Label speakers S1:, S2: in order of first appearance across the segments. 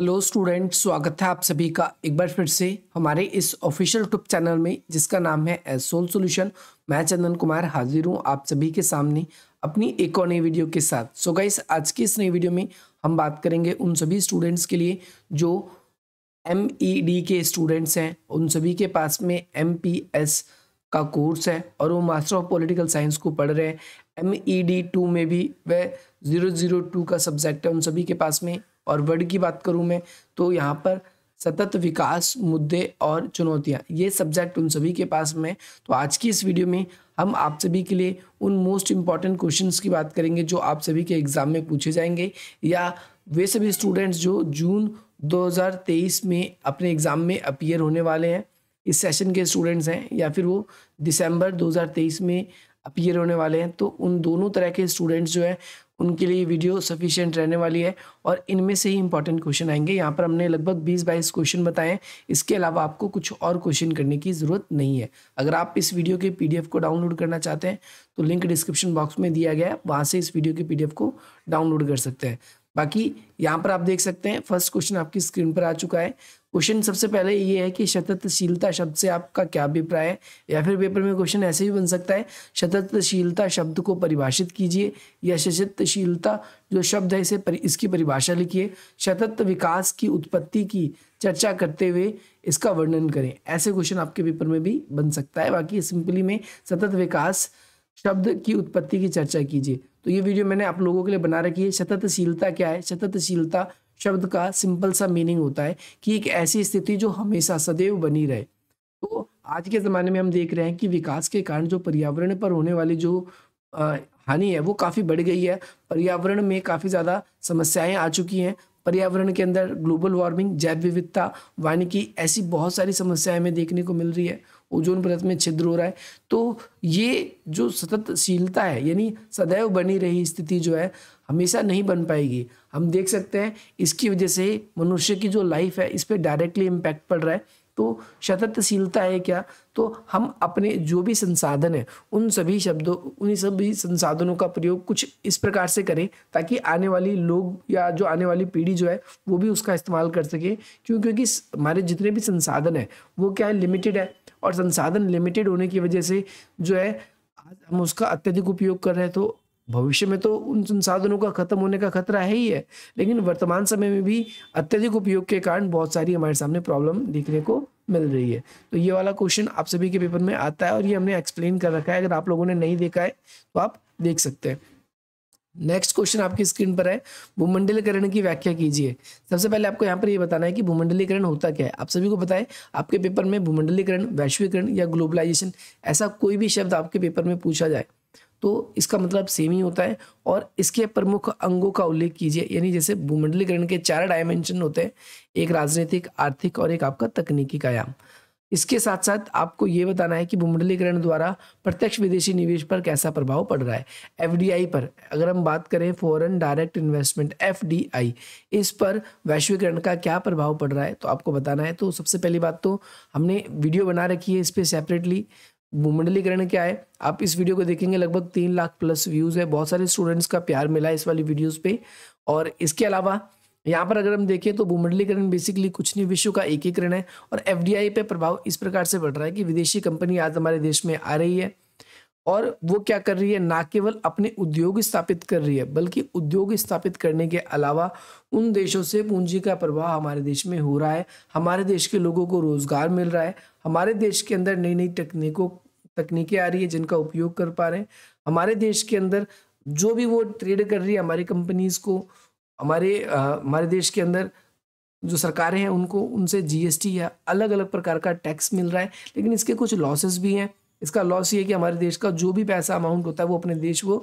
S1: hello student स्वागत है आप सभी का एक बार फिर से हमारे इस ऑफिशियल ट्यूब चैनल में जिसका नाम है एसोल सॉल्यूशन सोल्यूशन मैं चंदन कुमार हाजिर हूँ आप सभी के सामने अपनी एक और नई वीडियो के साथ सो so गाइस आज की इस नई वीडियो में हम बात करेंगे उन सभी स्टूडेंट्स के लिए जो एम e के स्टूडेंट्स हैं उन सभी के पास में एम का कोर्स है और वो मास्टर ऑफ पॉलिटिकल साइंस को पढ़ रहे हैं एम ई डी टू में भी वह जीरो जीरो टू का सब्जेक्ट है उन सभी के पास में और वर्ड की बात करूँ मैं तो यहाँ पर सतत विकास मुद्दे और चुनौतियाँ ये सब्जेक्ट उन सभी के पास में तो आज की इस वीडियो में हम आप सभी के लिए उन मोस्ट इम्पॉर्टेंट क्वेश्चंस की बात करेंगे जो आप सभी के एग्ज़ाम में पूछे जाएंगे या वे सभी स्टूडेंट्स जो जून 2023 में अपने एग्ज़ाम में अपियर होने वाले हैं इस सेशन के स्टूडेंट्स हैं या फिर वो दिसंबर 2023 में अपियर होने वाले हैं तो उन दोनों तरह के स्टूडेंट्स जो हैं उनके लिए वीडियो सफिशियंट रहने वाली है और इनमें से ही इंपॉर्टेंट क्वेश्चन आएंगे यहाँ पर हमने लगभग बीस बाईस क्वेश्चन बताएं इसके अलावा आपको कुछ और क्वेश्चन करने की ज़रूरत नहीं है अगर आप इस वीडियो के पी को डाउनलोड करना चाहते हैं तो लिंक डिस्क्रिप्शन बॉक्स में दिया गया है वहाँ से इस वीडियो के पी को डाउनलोड कर सकते हैं बाकी यहाँ पर आप देख सकते हैं फर्स्ट क्वेश्चन आपकी स्क्रीन पर आ चुका है क्वेश्चन सबसे पहले ये है कि सततशीलता शब्द से आपका क्या अभिप्राय है या फिर पेपर में क्वेश्चन ऐसे भी बन सकता है सततशीलता शब्द को परिभाषित कीजिए या सशक्तशीलता जो शब्द है इसे पर, इसकी परिभाषा लिखिए सतत विकास की उत्पत्ति की चर्चा करते हुए इसका वर्णन करें ऐसे क्वेश्चन आपके पेपर में भी बन सकता है बाकी सिंपली में सतत विकास शब्द की उत्पत्ति की चर्चा कीजिए तो ये वीडियो मैंने आप लोगों के लिए बना रखी है सततशीलता क्या है सततशीलता शब्द का सिंपल सा मीनिंग होता है कि एक ऐसी स्थिति जो हमेशा सदैव बनी रहे तो आज के ज़माने में हम देख रहे हैं कि विकास के कारण जो पर्यावरण पर होने वाली जो हानि है वो काफ़ी बढ़ गई है पर्यावरण में काफ़ी ज़्यादा समस्याएं आ चुकी हैं पर्यावरण के अंदर ग्लोबल वार्मिंग जैव विविधता वानिकी ऐसी बहुत सारी समस्याएं हमें देखने को मिल रही है ओजोन परत में छिद्र हो रहा है तो ये जो सततशीलता है यानी सदैव बनी रही स्थिति जो है हमेशा नहीं बन पाएगी हम देख सकते हैं इसकी वजह से मनुष्य की जो लाइफ है इस पर डायरेक्टली इम्पैक्ट पड़ रहा है तो सततशीलता है क्या तो हम अपने जो भी संसाधन है उन सभी शब्दों उन सभी संसाधनों का प्रयोग कुछ इस प्रकार से करें ताकि आने वाली लोग या जो आने वाली पीढ़ी जो है वो भी उसका इस्तेमाल कर सके क्यों क्योंकि हमारे जितने भी संसाधन है वो क्या है लिमिटेड है और संसाधन लिमिटेड होने की वजह से जो है आज हम उसका अत्यधिक उपयोग कर रहे हैं तो भविष्य में तो उन संसाधनों का खत्म होने का खतरा है ही है लेकिन वर्तमान समय में भी अत्यधिक उपयोग के कारण बहुत सारी हमारे सामने प्रॉब्लम देखने को मिल रही है तो ये वाला क्वेश्चन आप सभी के पेपर में आता है और ये हमने एक्सप्लेन कर रखा है अगर आप लोगों ने नहीं देखा है तो आप देख सकते हैं नेक्स्ट क्वेश्चन आपकी स्क्रीन पर है भूमंडलीकरण की व्याख्या कीजिए सबसे पहले आपको यहाँ पर ये बताना है कि भूमंडलीकरण होता क्या है आप सभी को बताएं आपके पेपर में भूमंडलीकरण वैश्वीकरण या ग्लोबलाइजेशन ऐसा कोई भी शब्द आपके पेपर में पूछा जाए तो इसका मतलब सेम ही होता है और इसके प्रमुख अंगों का उल्लेख कीजिए यानी जैसे भूमंडलीकरण के चार डायमेंशन होते हैं एक राजनीतिक आर्थिक और एक आपका तकनीकी आयाम इसके साथ साथ आपको ये बताना है कि भूमंडलीकरण द्वारा प्रत्यक्ष विदेशी निवेश पर कैसा प्रभाव पड़ रहा है एफडीआई पर अगर हम बात करें फॉरेन डायरेक्ट इन्वेस्टमेंट एफडीआई इस पर वैश्वीकरण का क्या प्रभाव पड़ रहा है तो आपको बताना है तो सबसे पहली बात तो हमने वीडियो बना रखी है इस पर सेपरेटली भूमंडलीकरण क्या है आप इस वीडियो को देखेंगे लगभग तीन लाख प्लस व्यूज़ है बहुत सारे स्टूडेंट्स का प्यार मिला है इस वाली वीडियोज़ पे और इसके अलावा यहाँ पर अगर हम देखें तो भूमंडलीकरण बेसिकली कुछ नहीं विश्व का एकीकरण है और एफ पे प्रभाव इस प्रकार से बढ़ रहा है कि विदेशी कंपनी आज हमारे देश में आ रही है और वो क्या कर रही है ना केवल अपने उद्योग स्थापित कर रही है बल्कि उद्योग स्थापित करने के अलावा उन देशों से पूंजी का प्रवाह हमारे देश में हो रहा है हमारे देश के लोगों को रोज़गार मिल रहा है हमारे देश के अंदर नई नई तकनीकों तकनीकें आ रही है जिनका उपयोग कर पा रहे हैं हमारे देश के अंदर जो भी वो ट्रेड कर रही है हमारी कंपनीज को हमारे हमारे देश के अंदर जो सरकारें हैं उनको उनसे जीएसटी या अलग अलग प्रकार का टैक्स मिल रहा है लेकिन इसके कुछ लॉसेस भी हैं इसका लॉस ये है कि हमारे देश का जो भी पैसा अमाउंट होता है वो अपने देश को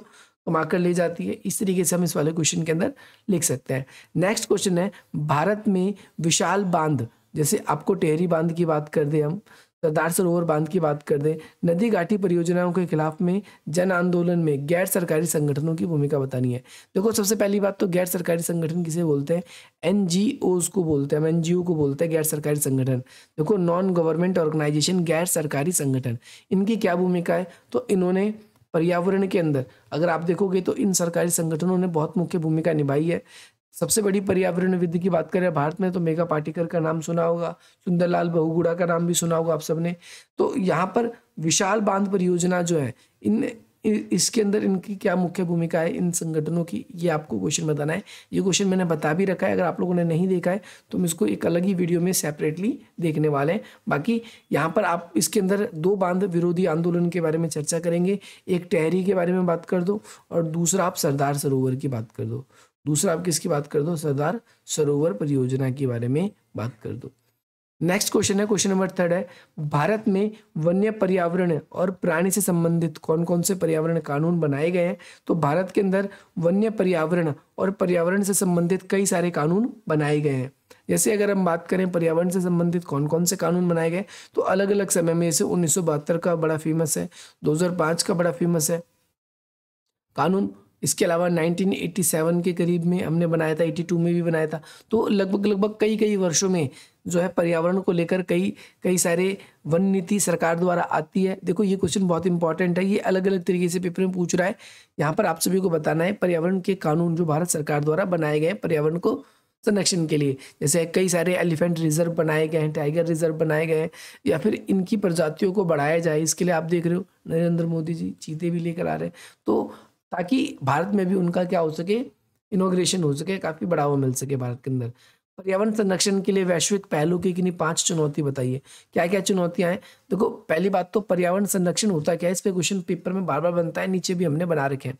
S1: कमा कर ले जाती है इस तरीके से हम इस वाले क्वेश्चन के अंदर लिख सकते हैं नेक्स्ट क्वेश्चन है भारत में विशाल बांध जैसे आपको टेहरी बांध की बात कर दें हम सरदार सरोवर बांध की बात कर दें नदी घाटी परियोजनाओं के खिलाफ में जन आंदोलन में गैर सरकारी संगठनों की भूमिका बतानी है देखो सबसे पहली बात तो गैर सरकारी संगठन किसे बोलते हैं एन जी ओज को बोलते हैं एन जी ओ को बोलते हैं गैर सरकारी संगठन देखो नॉन गवर्नमेंट ऑर्गेनाइजेशन गैर सरकारी संगठन इनकी क्या भूमिका है तो इन्होंने पर्यावरण के अंदर अगर आप देखोगे तो इन सरकारी संगठनों ने बहुत मुख्य भूमिका निभाई है सबसे बड़ी पर्यावरण विधि की बात करें भारत में तो मेगा पाटिकर का नाम सुना होगा सुंदरलाल बहुगुड़ा का नाम भी सुना होगा आप सबने तो यहाँ पर विशाल बांध परियोजना जो है इन इसके अंदर इनकी क्या मुख्य भूमिका है इन संगठनों की ये आपको क्वेश्चन बताना है ये क्वेश्चन मैंने बता भी रखा है अगर आप लोगों ने नहीं देखा है तो हम इसको एक अलग ही वीडियो में सेपरेटली देखने वाले हैं बाकी यहाँ पर आप इसके अंदर दो बांध विरोधी आंदोलन के बारे में चर्चा करेंगे एक टहरी के बारे में बात कर दो और दूसरा आप सरदार सरोवर की बात कर दो दूसरा आप किसकी बात कर दो सरदार सरोवर परियोजना के बारे में बात कर दो नेक्स्ट क्वेश्चन है क्वेश्चन नंबर थर्ड है भारत में वन्य पर्यावरण और प्राणी से संबंधित कौन कौन से पर्यावरण कानून बनाए गए हैं तो भारत के अंदर वन्य पर्यावरण और पर्यावरण से संबंधित कई सारे कानून बनाए गए हैं जैसे अगर हम बात करें पर्यावरण से संबंधित कौन कौन से कानून बनाए गए तो अलग अलग समय में जैसे उन्नीस का बड़ा फेमस है दो का बड़ा फेमस है कानून इसके अलावा 1987 के करीब में हमने बनाया था 82 में भी बनाया था तो लगभग लगभग कई कई वर्षों में जो है पर्यावरण को लेकर कई कई सारे वन नीति सरकार द्वारा आती है देखो ये क्वेश्चन बहुत इंपॉर्टेंट है ये अलग अलग तरीके से पेपर में पूछ रहा है यहाँ पर आप सभी को बताना है पर्यावरण के कानून जो भारत सरकार द्वारा बनाए गए पर्यावरण को संरक्षण के लिए जैसे कई सारे एलिफेंट रिजर्व बनाए गए हैं टाइगर रिजर्व बनाए गए हैं या फिर इनकी प्रजातियों को बढ़ाया जाए इसके लिए आप देख रहे हो नरेंद्र मोदी जी चीते भी लेकर आ रहे हैं तो ताकि भारत में भी उनका क्या हो सके इनोग्रेशन हो सके काफ़ी बढ़ावा मिल सके भारत के अंदर पर्यावरण संरक्षण के लिए वैश्विक पहलू की किन्हीं पांच चुनौती बताइए क्या क्या चुनौतियां हैं देखो पहली बात तो पर्यावरण संरक्षण होता क्या है इस पर क्वेश्चन पेपर में बार बार बनता है नीचे भी हमने बना रखे हैं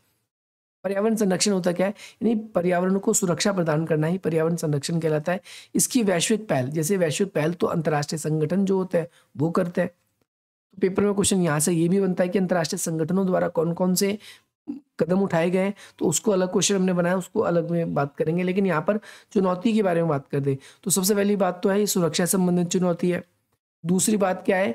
S1: पर्यावरण संरक्षण होता क्या है यानी पर्यावरण को सुरक्षा प्रदान करना ही पर्यावरण संरक्षण कहलाता है इसकी वैश्विक पहल जैसे वैश्विक पहल तो अंतर्राष्ट्रीय संगठन जो होते हैं वो करते हैं पेपर तो में क्वेश्चन यहाँ से ये भी बनता है कि अंतर्राष्ट्रीय संगठनों द्वारा कौन कौन से कदम उठाए गए तो उसको अलग क्वेश्चन हमने बनाया उसको अलग में बात करेंगे लेकिन यहाँ पर चुनौती के बारे में बात कर दें तो सबसे पहली बात तो है ये सुरक्षा संबंधित चुनौती है दूसरी बात क्या है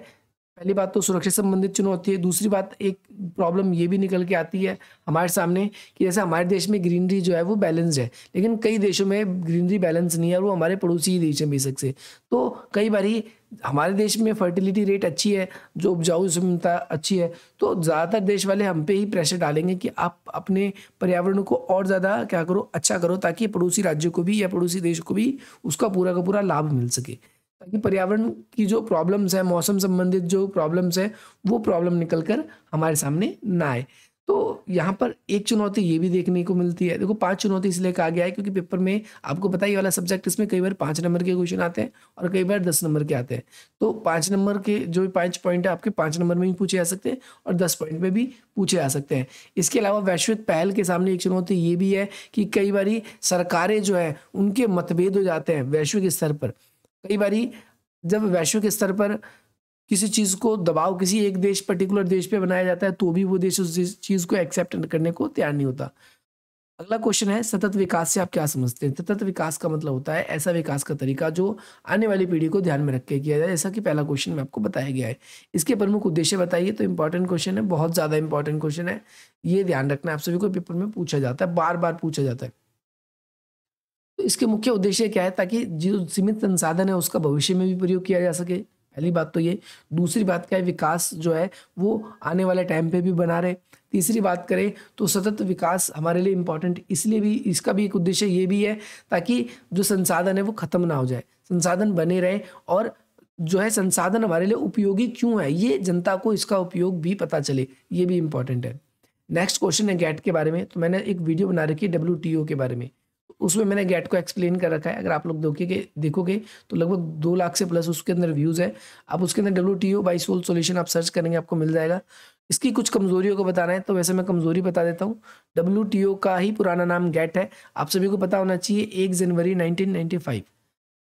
S1: पहली बात तो सुरक्षा संबंधित चुनौती है दूसरी बात एक प्रॉब्लम ये भी निकल के आती है हमारे सामने कि जैसे हमारे देश में ग्रीनरी जो है वो बैलेंस्ड है लेकिन कई देशों में ग्रीनरी बैलेंस नहीं है और वो हमारे पड़ोसी ही देश है बेसक से तो कई बार ही हमारे देश में फर्टिलिटी रेट अच्छी है जो उपजाऊ क्षमता अच्छी है तो ज़्यादातर देश वाले हम पे ही प्रेशर डालेंगे कि आप अपने पर्यावरण को और ज़्यादा क्या करो अच्छा करो ताकि पड़ोसी राज्य को भी या पड़ोसी देश को भी उसका पूरा का पूरा लाभ मिल सके ताकि पर्यावरण की जो प्रॉब्लम्स हैं मौसम संबंधित जो प्रॉब्लम्स हैं वो प्रॉब्लम निकल कर हमारे सामने ना आए तो यहाँ पर एक चुनौती ये भी देखने को मिलती है देखो पांच चुनौती इसलिए कहा गया है क्योंकि पेपर में आपको पता ही वाला सब्जेक्ट इसमें कई बार पाँच नंबर के क्वेश्चन आते हैं और कई बार दस नंबर के आते हैं तो पाँच नंबर के जो भी पाँच पॉइंट है आपके पाँच नंबर में भी पूछे जा सकते हैं और दस पॉइंट में भी पूछे जा सकते हैं इसके अलावा वैश्विक पहल के सामने एक चुनौती ये भी है कि कई बारी सरकारें जो है उनके मतभेद हो जाते हैं वैश्विक स्तर पर कई बार जब वैश्विक स्तर पर किसी चीज़ को दबाव किसी एक देश पर्टिकुलर देश पे बनाया जाता है तो भी वो देश उस चीज़ को एक्सेप्ट करने को तैयार नहीं होता अगला क्वेश्चन है सतत विकास से आप क्या समझते हैं सतत विकास का मतलब होता है ऐसा विकास का तरीका जो आने वाली पीढ़ी को ध्यान में रख के किया जाए जैसा कि पहला क्वेश्चन में आपको बताया गया है इसके प्रमुख उद्देश्य बताइए तो इंपॉर्टेंट क्वेश्चन है बहुत ज़्यादा इंपॉर्टेंट क्वेश्चन है ये ध्यान रखना आप सभी को पेपर में पूछा जाता है बार बार पूछा जाता है तो इसके मुख्य उद्देश्य क्या है ताकि जो सीमित संसाधन है उसका भविष्य में भी प्रयोग किया जा सके पहली बात तो ये दूसरी बात क्या है विकास जो है वो आने वाले टाइम पे भी बना रहे तीसरी बात करें तो सतत विकास हमारे लिए इम्पॉर्टेंट इसलिए भी इसका भी एक उद्देश्य ये भी है ताकि जो संसाधन है वो ख़त्म ना हो जाए संसाधन बने रहे और जो है संसाधन हमारे लिए उपयोगी क्यों है ये जनता को इसका उपयोग भी पता चले ये भी इम्पॉर्टेंट है नेक्स्ट क्वेश्चन है गैट के बारे में तो मैंने एक वीडियो बना रखी है डब्ल्यू के बारे में उसमें मैंने गेट को एक्सप्लेन कर रखा है अगर आप लोग देखोगे देखोगे तो लगभग दो लाख से प्लस उसके अंदर व्यूज़ है आप उसके अंदर W T O by sol solution आप सर्च करेंगे आपको मिल जाएगा इसकी कुछ कमजोरियों को बताना है तो वैसे मैं कमजोरी बता देता हूँ डब्ल्यू टी ओ का ही पुराना नाम गेट है आप सभी को पता होना चाहिए एक जनवरी नाइनटीन नाइन्टी फाइव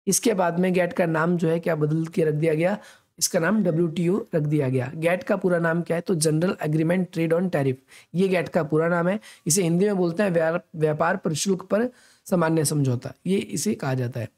S1: इसके बाद में गेट का नाम जो है क्या बदल के रख दिया गया इसका नाम डब्ल्यू रख दिया गया गैट का पूरा नाम क्या है तो general agreement trade on tariff ये गैट का पूरा नाम है इसे हिंदी में बोलते हैं व्यापार प्रशुल्क पर सामान्य समझौता ये इसे कहा जाता है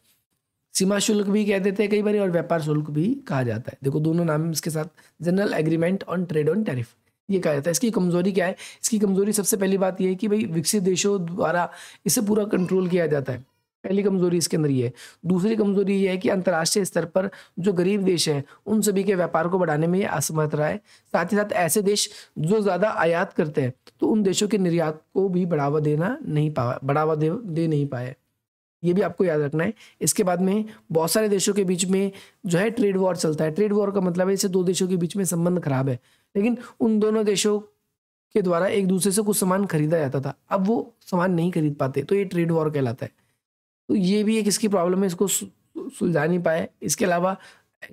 S1: सीमा शुल्क भी कह देते हैं कई बार और व्यापार शुल्क भी कहा जाता है देखो दोनों नाम इसके साथ general agreement on trade on tariff ये कहा जाता है इसकी कमजोरी क्या है इसकी कमजोरी सबसे पहली बात यह है कि भाई विकसित देशों द्वारा इसे पूरा कंट्रोल किया जाता है पहली कमजोरी इसके अंदर ये है दूसरी कमजोरी ये है कि अंतर्राष्ट्रीय स्तर पर जो गरीब देश हैं उन सभी के व्यापार को बढ़ाने में ये असमर्थ रहा है साथ ही साथ ऐसे देश जो ज़्यादा आयात करते हैं तो उन देशों के निर्यात को भी बढ़ावा देना नहीं पा बढ़ावा दे, दे नहीं पाए ये भी आपको याद रखना है इसके बाद में बहुत सारे देशों के बीच में जो है ट्रेड वॉर चलता है ट्रेड वॉर का मतलब है इसे दो देशों के बीच में संबंध खराब है लेकिन उन दोनों देशों के द्वारा एक दूसरे से कुछ सामान खरीदा जाता था अब वो सामान नहीं खरीद पाते तो ये ट्रेड वॉर कहलाता है तो ये भी एक इसकी प्रॉब्लम है इसको सुलझा नहीं पाए इसके अलावा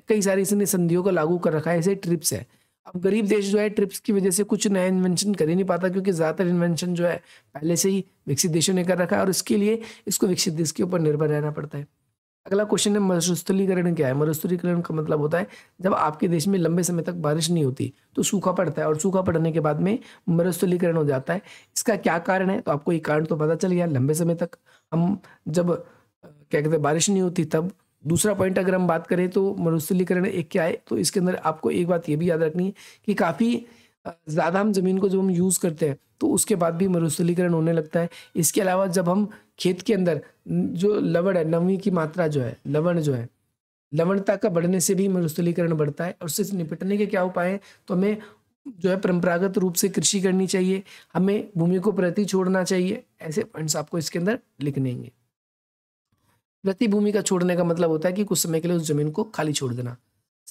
S1: कई सारी इसने संधियों को लागू कर रखा है ऐसे ट्रिप्स है अब गरीब देश जो है ट्रिप्स की वजह से कुछ नया इन्वेंशन कर ही नहीं पाता क्योंकि ज़्यादातर इन्वेंशन जो है पहले से ही विकसित देशों ने कर रखा है और इसके लिए इसको विकसित देश के ऊपर निर्भर रहना पड़ता है अगला क्वेश्चन है मरुस्थलीकरण क्या है मरुस्थलीकरण का मतलब होता है जब आपके देश में लंबे समय तक बारिश नहीं होती तो सूखा पड़ता है और सूखा पड़ने के बाद में मरुस्थलीकरण हो जाता है इसका क्या कारण है तो आपको ये कारण तो पता चल गया लंबे समय तक हम जब क्या कहते हैं बारिश नहीं होती तब दूसरा पॉइंट अगर हम बात करें तो मरुस्थलीकरण एक क्या है तो इसके अंदर आपको एक बात ये भी याद रखनी है कि काफ़ी ज़्यादा हम ज़मीन को जब हम यूज़ करते हैं तो उसके बाद भी मरुस्थलीकरण होने लगता है इसके अलावा जब हम खेत के अंदर जो लवण है नमी की मात्रा जो है लवण जो है लवणता का बढ़ने से भी मरुस्थलीकरण बढ़ता है और उससे निपटने के क्या उपाय हैं तो हमें जो है परंपरागत रूप से कृषि करनी चाहिए हमें भूमि को प्रति छोड़ना चाहिए ऐसे पॉइंट्स आपको इसके अंदर लिखने प्रति भूमि का छोड़ने का मतलब होता है कि कुछ समय के लिए उस जमीन को खाली छोड़ देना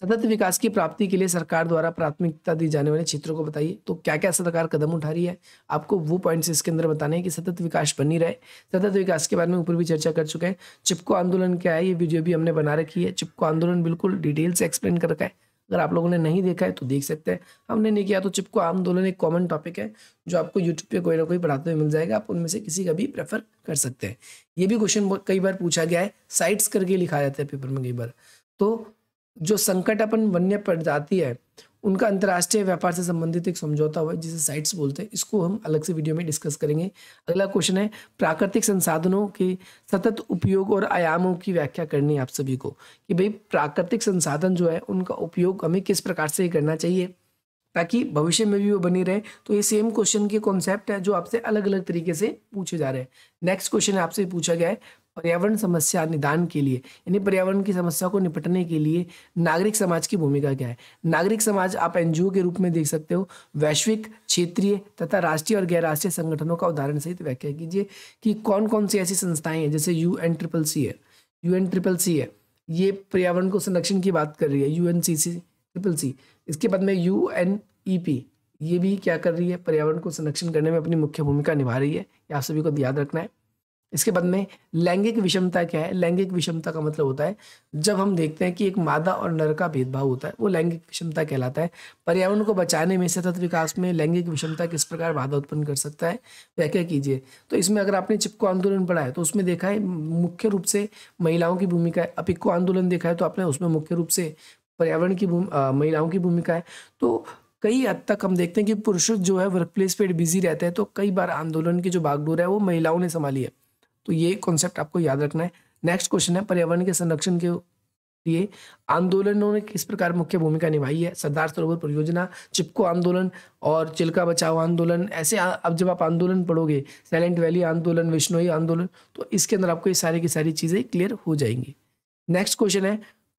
S1: सतत विकास की प्राप्ति के लिए सरकार द्वारा प्राथमिकता दी जाने वाले क्षेत्रों को बताइए तो क्या क्या सरकार कदम उठा रही है आपको वो पॉइंट्स इसके अंदर बताने हैं कि सतत विकास बनी रहे सतत विकास के बारे में ऊपर भी चर्चा कर चुके हैं चिपको आंदोलन क्या है ये वीडियो भी हमने बना रखी है चिपको आंदोलन बिल्कुल डिटेल से एक्सप्लेन कर रखा है अगर आप लोगों ने नहीं देखा है तो देख सकते हैं हमने नहीं किया तो चिपको आंदोलन एक कॉमन टॉपिक है जो आपको यूट्यूब पे कोई ना कोई पढ़ाते हुए मिल जाएगा आप उनमें से किसी का भी प्रेफर कर सकते हैं ये भी क्वेश्चन कई बार पूछा गया है साइट्स करके लिखा जाता है पेपर में कई बार तो जो संकट अपन वन्य प्रजाति है उनका अंतर्राष्ट्रीय व्यापार से संबंधित एक समझौता हुआ है जिसे साइट्स बोलते हैं इसको हम अलग से वीडियो में डिस्कस करेंगे अगला क्वेश्चन है प्राकृतिक संसाधनों के सतत उपयोग और आयामों की व्याख्या करनी है आप सभी को कि भाई प्राकृतिक संसाधन जो है उनका उपयोग हमें किस प्रकार से करना चाहिए ताकि भविष्य में भी वो बनी रहे तो ये सेम क्वेश्चन के कॉन्सेप्ट है जो आपसे अलग अलग तरीके से पूछे जा रहे हैं नेक्स्ट क्वेश्चन आपसे पूछा गया है पर्यावरण समस्या निदान के लिए यानी पर्यावरण की समस्या को निपटने के लिए नागरिक समाज की भूमिका क्या है नागरिक समाज आप एनजीओ के रूप में देख सकते हो वैश्विक क्षेत्रीय तथा राष्ट्रीय और गैर राष्ट्रीय संगठनों का उदाहरण सहित व्याख्या कीजिए कि कौन कौन सी ऐसी संस्थाएं हैं जैसे यू एन ट्रिपल सी है यू एन ट्रिपल सी है ये पर्यावरण को संरक्षण की बात कर रही है U N C C triple C इसके बाद में यू एन ई पी ये भी क्या कर रही है पर्यावरण को संरक्षण करने में अपनी मुख्य भूमिका निभा रही है ये आप सभी को याद रखना है इसके बाद में लैंगिक विषमता क्या है लैंगिक विषमता का मतलब होता है जब हम देखते हैं कि एक मादा और नर का भेदभाव होता है वो लैंगिक विषमता कहलाता है पर्यावरण को बचाने में सतत विकास में लैंगिक विषमता किस प्रकार बाधा उत्पन्न कर सकता है व्याख्या कीजिए तो इसमें अगर आपने चिपको आंदोलन पढ़ा है तो उसमें देखा है मुख्य रूप से महिलाओं की भूमिका है अपिक्को आंदोलन देखा है तो आपने उसमें मुख्य रूप से पर्यावरण की महिलाओं की भूमिका है तो कई हद तक हम देखते हैं कि पुरुष जो है वर्क प्लेस पर बिजी रहते हैं तो कई बार आंदोलन की जो बागडोर है वो महिलाओं ने संभाली है तो ये कॉन्सेप्ट आपको याद रखना है नेक्स्ट क्वेश्चन है पर्यावरण के संरक्षण के लिए आंदोलनों ने किस प्रकार मुख्य भूमिका निभाई है सरदार सरोवर परियोजना चिपको आंदोलन और चिल्का बचाओ आंदोलन ऐसे आ, अब जब आप आंदोलन पढ़ोगे साइलेंट वैली आंदोलन विष्णोई आंदोलन तो इसके अंदर आपको ये सारी की सारी चीज़ें क्लियर हो जाएंगी नेक्स्ट क्वेश्चन है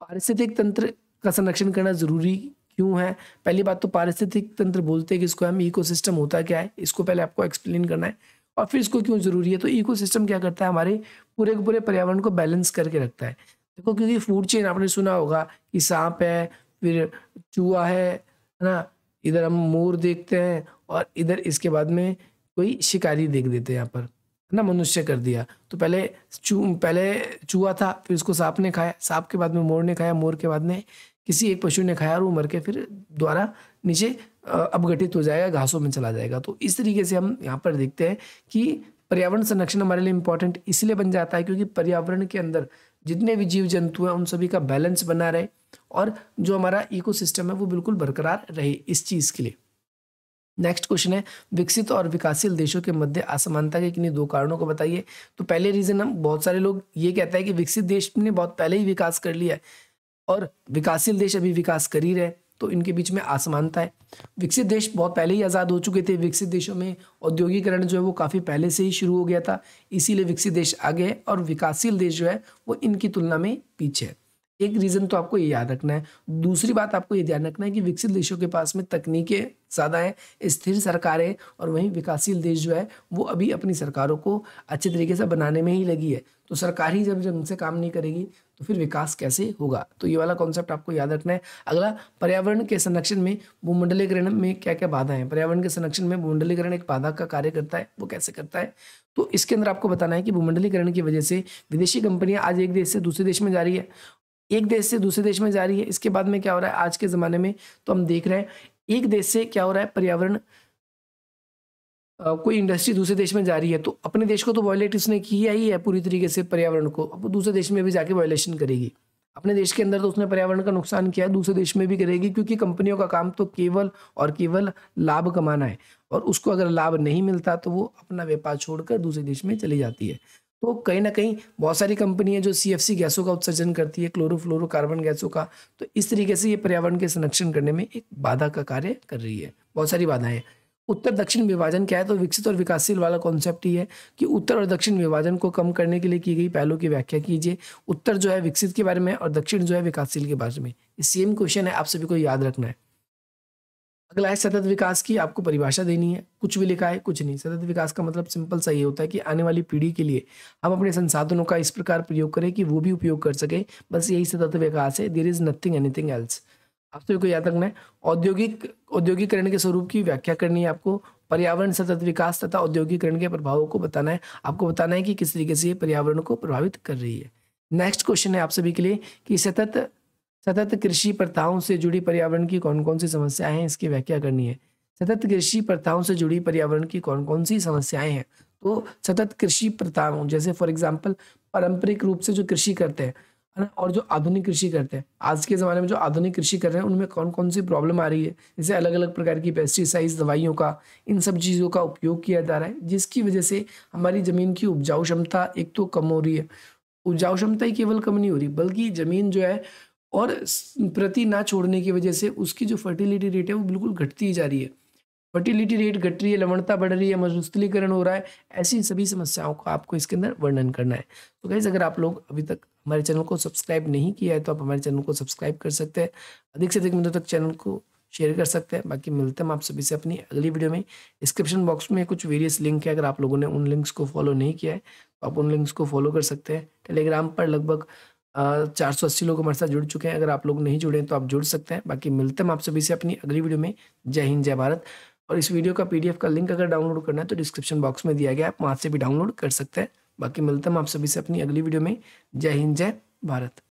S1: पारिस्थितिक तंत्र का संरक्षण करना जरूरी क्यों है पहली बात तो पारिस्थितिक तंत्र बोलते हैं कि इसको हम इकोसिस्टम होता क्या है इसको पहले आपको एक्सप्लेन करना है और फिर इसको क्यों ज़रूरी है तो इको क्या करता है हमारे पूरे के पूरे पर्यावरण को बैलेंस करके रखता है देखो क्योंकि फूड चेन आपने सुना होगा कि सांप है फिर चूहा है ना इधर हम मोर देखते हैं और इधर इसके बाद में कोई शिकारी देख देते हैं यहाँ पर है ना मनुष्य कर दिया तो पहले चू पहले चूहा था फिर उसको सांप ने खाया सांप के बाद में मोर ने खाया मोर के बाद में किसी एक पशु ने खाया और वो मर के फिर दोबारा नीचे अपघटित हो जाएगा घासों में चला जाएगा तो इस तरीके से हम यहाँ पर देखते हैं कि पर्यावरण संरक्षण हमारे लिए इम्पोर्टेंट इसलिए बन जाता है क्योंकि पर्यावरण के अंदर जितने भी जीव जंतु हैं उन सभी का बैलेंस बना रहे और जो हमारा इकोसिस्टम है वो बिल्कुल बरकरार रहे इस चीज़ के लिए नेक्स्ट क्वेश्चन है विकसित और विकासशील देशों के मध्य असमानता के किन्हीं दो कारणों को बताइए तो पहले रीज़न हम बहुत सारे लोग ये कहते हैं कि विकसित देश ने बहुत पहले ही विकास कर लिया है और विकासशील देश अभी विकास कर ही रहे तो इनके बीच में असमानता है विकसित देश बहुत पहले ही आज़ाद हो चुके थे विकसित देशों में औद्योगिकरण जो है वो काफ़ी पहले से ही शुरू हो गया था इसीलिए विकसित देश आगे है और विकासशील देश जो है वो इनकी तुलना में पीछे है एक रीज़न तो आपको ये याद रखना है दूसरी बात आपको ये ध्यान रखना है कि विकसित देशों के पास में तकनीकें ज़्यादा हैं स्थिर सरकारें और वहीं विकासशील देश जो है वो अभी अपनी सरकारों को अच्छे तरीके से बनाने में ही लगी है तो सरकार ही जब जब उनसे काम नहीं करेगी तो फिर विकास कैसे होगा तो ये वाला कॉन्सेप्ट आपको याद रखना है अगला पर्यावरण के संरक्षण में भूमंडलीकरण में क्या क्या बाधा है पर्यावरण के संरक्षण में भूमंडलीकरण एक बाधा का कार्य करता है वो कैसे करता है तो इसके अंदर आपको बताना है कि भूमंडलीकरण की वजह से विदेशी कंपनियां आज एक देश से दूसरे देश में जा रही है एक देश से दूसरे देश में जा रही है इसके बाद में क्या हो रहा है आज के ज़माने में तो हम देख रहे हैं एक देश से क्या हो रहा है पर्यावरण कोई इंडस्ट्री दूसरे देश में जा रही है तो अपने देश को तो वॉयलेट इसने किया ही है पूरी तरीके से पर्यावरण को अब दूसरे देश में भी जाके वॉयलेशन करेगी अपने देश के अंदर तो उसने पर्यावरण का नुकसान किया है दूसरे देश में भी करेगी क्योंकि कंपनियों का काम तो केवल और केवल लाभ कमाना है और उसको अगर लाभ नहीं मिलता तो वो अपना व्यापार छोड़कर दूसरे देश में चली जाती है तो कहीं ना कहीं बहुत सारी कंपनियां जो सी गैसों का उत्सर्जन करती है क्लोरोफ्लोरोकार्बन गैसों का तो इस तरीके से ये पर्यावरण के संरक्षण करने में एक बाधा का कार्य कर रही है बहुत सारी बाधाएं उत्तर दक्षिण विभाजन क्या है तो विकसित और विकासशील वाला कॉन्सेप्ट ही है कि उत्तर और दक्षिण विभाजन को कम करने के लिए की गई पहलों की व्याख्या कीजिए उत्तर जो है विकसित के बारे में और दक्षिण जो है विकासशील के बारे में सेम क्वेश्चन है आप सभी को याद रखना है अगला है सतत विकास की आपको परिभाषा देनी है कुछ भी लिखा है कुछ नहीं सतत विकास का मतलब सिंपल सा ये होता है कि आने वाली पीढ़ी के लिए हम अपने संसाधनों का इस प्रकार प्रयोग करें कि वो भी उपयोग कर सके बस यही सतत विकास है there is nothing anything else आप सभी को याद रखना है औद्योगिक औद्योगिकरण के स्वरूप की व्याख्या करनी है आपको पर्यावरण सतत विकास तथा औद्योगिकरण के प्रभावों को बताना है आपको बताना है कि किस तरीके से ये पर्यावरण को प्रभावित कर रही है नेक्स्ट क्वेश्चन है आप सभी के लिए कि सतत सतत कृषि प्रथाओं से जुड़ी पर्यावरण की कौन कौन सी समस्याएं हैं इसकी व्याख्या करनी है सतत कृषि प्रथाओं से जुड़ी पर्यावरण की कौन कौन सी समस्याएं हैं तो सतत कृषि प्रथाओं जैसे फॉर एग्जाम्पल पारंपरिक रूप से जो कृषि करते हैं है ना और जो आधुनिक कृषि करते हैं आज के ज़माने में जो आधुनिक कृषि कर रहे हैं उनमें कौन कौन सी प्रॉब्लम आ रही है जैसे अलग अलग प्रकार की पेस्टिसाइड्स दवाइयों का इन सब चीज़ों का उपयोग किया जा रहा है जिसकी वजह से हमारी ज़मीन की उपजाऊ क्षमता एक तो कम हो रही है उपजाऊ क्षमता ही केवल कम नहीं हो रही बल्कि ज़मीन जो है और प्रति ना छोड़ने की वजह से उसकी जो फर्टिलिटी रेट है वो बिल्कुल घटती ही जा रही है फर्टिलिटी रेट घट रही है लवणता बढ़ रही है मरुस्थलीकरण हो रहा है ऐसी सभी समस्याओं का आपको इसके अंदर वर्णन करना है तो गैस अगर आप लोग अभी तक हमारे चैनल को सब्सक्राइब नहीं किया है तो आप हमारे चैनल को सब्सक्राइब कर सकते हैं अधिक से अधिक मिनटों तक चैनल को शेयर कर सकते हैं बाकी मिलते हैं आप सभी से अपनी अगली वीडियो में डिस्क्रिप्शन बॉक्स में कुछ वेरियस लिंक है अगर आप लोगों ने उन लिंक्स को फॉलो नहीं किया है तो आप उन लिंक्स को फॉलो कर सकते हैं टेलीग्राम पर लगभग चार सौ अस्सी लोग हमारे साथ जुड़ चुके हैं अगर आप लोग नहीं जुड़े तो आप जुड़ सकते हैं बाकी मिलते हैं आप सभी से अपनी अगली वीडियो में जय हिंद जय भारत और इस वीडियो का पीडीएफ का लिंक अगर डाउनलोड करना है तो डिस्क्रिप्शन बॉक्स में दिया गया आप वहाँ से भी डाउनलोड कर सकते हैं बाकी मिलते हैं आप सभी से अपनी अगली वीडियो में जय हिंद जय भारत